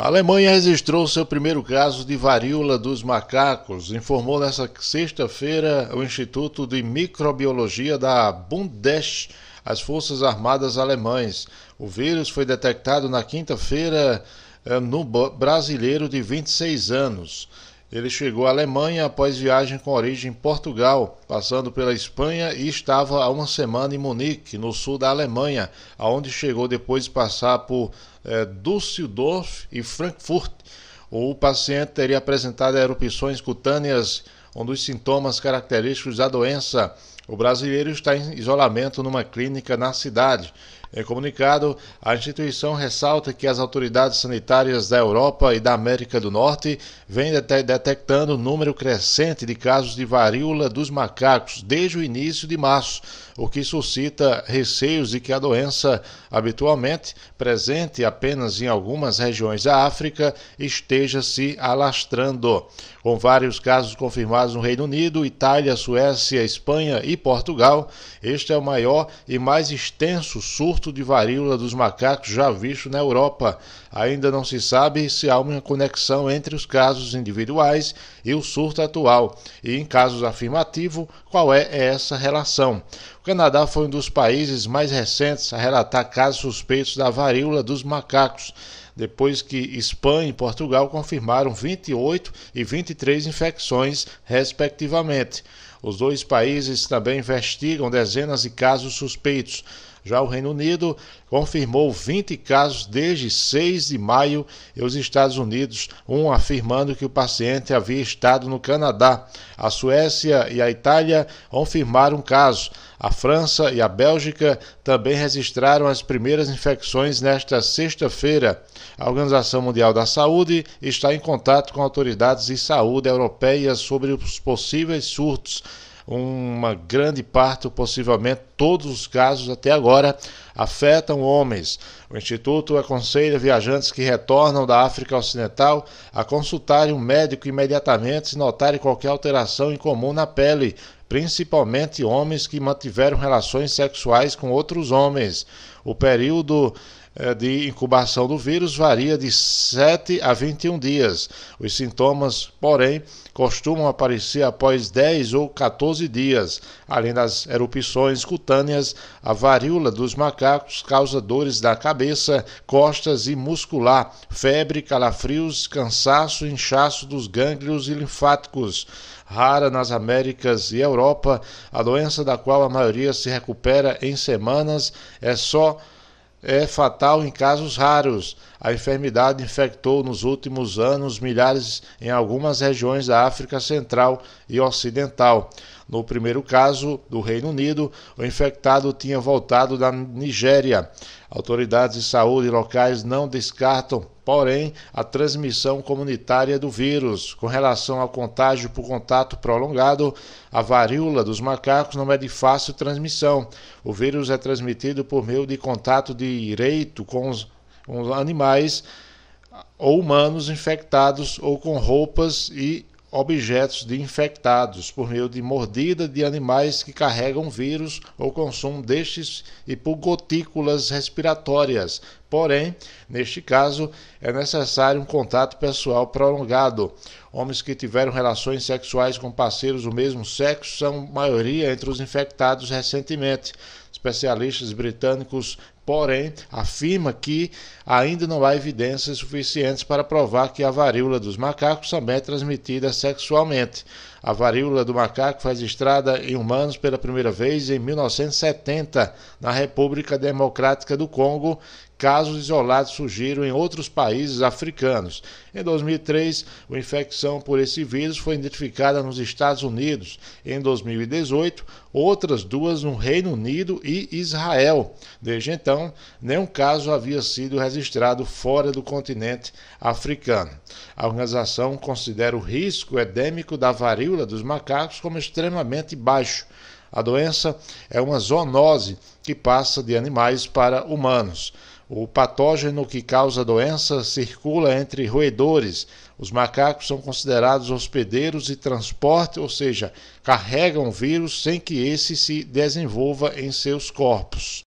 A Alemanha registrou seu primeiro caso de varíola dos macacos, informou nesta sexta-feira o Instituto de Microbiologia da Bundes, as Forças Armadas Alemães. O vírus foi detectado na quinta-feira eh, no brasileiro de 26 anos. Ele chegou à Alemanha após viagem com origem em Portugal, passando pela Espanha e estava há uma semana em Munique, no sul da Alemanha, aonde chegou depois de passar por eh, Düsseldorf e Frankfurt. O paciente teria apresentado erupções cutâneas, um dos sintomas característicos da doença. O brasileiro está em isolamento numa clínica na cidade. Em é comunicado, a instituição ressalta que as autoridades sanitárias da Europa e da América do Norte vêm detectando um número crescente de casos de varíola dos macacos desde o início de março, o que suscita receios de que a doença, habitualmente presente apenas em algumas regiões da África, esteja se alastrando. Com vários casos confirmados no Reino Unido, Itália, Suécia, Espanha e Portugal, este é o maior e mais extenso surto surto de varíola dos macacos já visto na Europa. Ainda não se sabe se há uma conexão entre os casos individuais e o surto atual, e em casos afirmativo, qual é essa relação. O Canadá foi um dos países mais recentes a relatar casos suspeitos da varíola dos macacos depois que Espanha e Portugal confirmaram 28 e 23 infecções, respectivamente. Os dois países também investigam dezenas de casos suspeitos. Já o Reino Unido confirmou 20 casos desde 6 de maio e os Estados Unidos, um afirmando que o paciente havia estado no Canadá. A Suécia e a Itália confirmaram um caso. A França e a Bélgica também registraram as primeiras infecções nesta sexta-feira. A Organização Mundial da Saúde está em contato com autoridades de saúde europeias sobre os possíveis surtos uma grande parte, possivelmente todos os casos até agora, afetam homens. O Instituto aconselha viajantes que retornam da África Ocidental a consultarem um médico imediatamente se notarem qualquer alteração incomum na pele, principalmente homens que mantiveram relações sexuais com outros homens. O período é, de incubação do vírus varia de 7 a 21 dias. Os sintomas, porém, costumam aparecer após 10 ou 14 dias. Além das erupções cutâneas, a varíola dos macacos causa dores na cabeça, costas e muscular, febre, calafrios, cansaço e inchaço dos gânglios e linfáticos. Rara nas Américas e Europa, a doença da qual a maioria se recupera em semanas é só é fatal em casos raros. A enfermidade infectou nos últimos anos milhares em algumas regiões da África Central e Ocidental. No primeiro caso, do Reino Unido, o infectado tinha voltado da Nigéria. Autoridades de saúde locais não descartam, porém, a transmissão comunitária do vírus. Com relação ao contágio por contato prolongado, a varíola dos macacos não é de fácil transmissão. O vírus é transmitido por meio de contato direito com os, com os animais ou humanos infectados ou com roupas e objetos de infectados por meio de mordida de animais que carregam vírus ou consumo destes e por gotículas respiratórias. Porém, neste caso, é necessário um contato pessoal prolongado. Homens que tiveram relações sexuais com parceiros do mesmo sexo são maioria entre os infectados recentemente especialistas britânicos, porém, afirma que ainda não há evidências suficientes para provar que a varíola dos macacos também é transmitida sexualmente. A varíola do macaco faz estrada em humanos pela primeira vez em 1970 na República Democrática do Congo. Casos isolados surgiram em outros países africanos. Em 2003, a infecção por esse vírus foi identificada nos Estados Unidos. Em 2018, outras duas no Reino Unido e Israel. Desde então, nenhum caso havia sido registrado fora do continente africano. A organização considera o risco endêmico da varíola varíola dos macacos como extremamente baixo. A doença é uma zoonose que passa de animais para humanos. O patógeno que causa a doença circula entre roedores. Os macacos são considerados hospedeiros e transporte, ou seja, carregam o vírus sem que esse se desenvolva em seus corpos.